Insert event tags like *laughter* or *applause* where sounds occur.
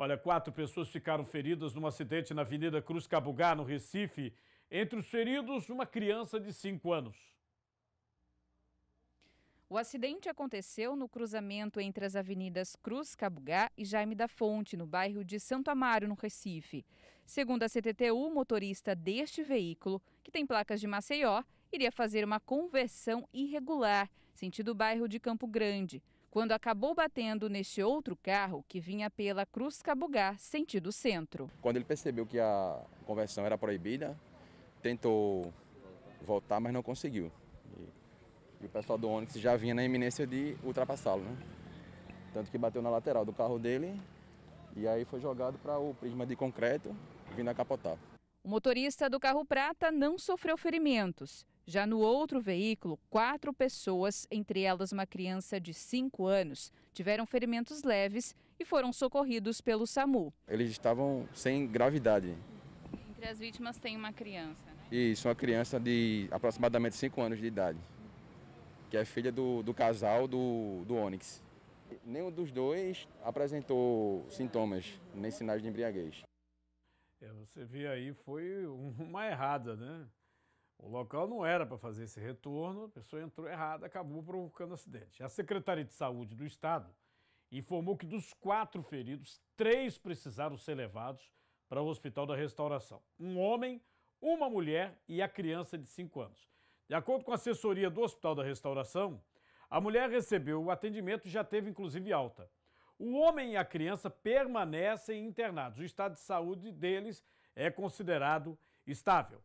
Olha, quatro pessoas ficaram feridas num acidente na Avenida Cruz Cabugá, no Recife. Entre os feridos, uma criança de cinco anos. O acidente aconteceu no cruzamento entre as avenidas Cruz Cabugá e Jaime da Fonte, no bairro de Santo Amaro, no Recife. Segundo a CTTU, o motorista deste veículo, que tem placas de Maceió, iria fazer uma conversão irregular, sentido o bairro de Campo Grande quando acabou batendo neste outro carro que vinha pela Cruz Cabugá sentido centro. Quando ele percebeu que a conversão era proibida, tentou voltar, mas não conseguiu. E, o pessoal do ônibus já vinha na iminência de ultrapassá-lo, né? Tanto que bateu na lateral do carro dele e aí foi jogado para o prisma de concreto, vindo a capotar. O motorista do carro prata não sofreu ferimentos. Já no outro veículo, quatro pessoas, entre elas uma criança de 5 anos, tiveram ferimentos leves e foram socorridos pelo SAMU. Eles estavam sem gravidade. Entre as vítimas tem uma criança, né? Isso, uma criança de aproximadamente 5 anos de idade, que é filha do, do casal do, do Onix. Nenhum dos dois apresentou sintomas, nem sinais de embriaguez. É, você vê aí, foi *laughs* uma errada, né? O local não era para fazer esse retorno, a pessoa entrou errada, acabou provocando acidente. A Secretaria de Saúde do Estado informou que dos quatro feridos, três precisaram ser levados para o Hospital da Restauração: um homem, uma mulher e a criança de cinco anos. De acordo com a assessoria do Hospital da Restauração, a mulher recebeu o atendimento e já teve inclusive alta. O homem e a criança permanecem internados. O estado de saúde deles é considerado estável.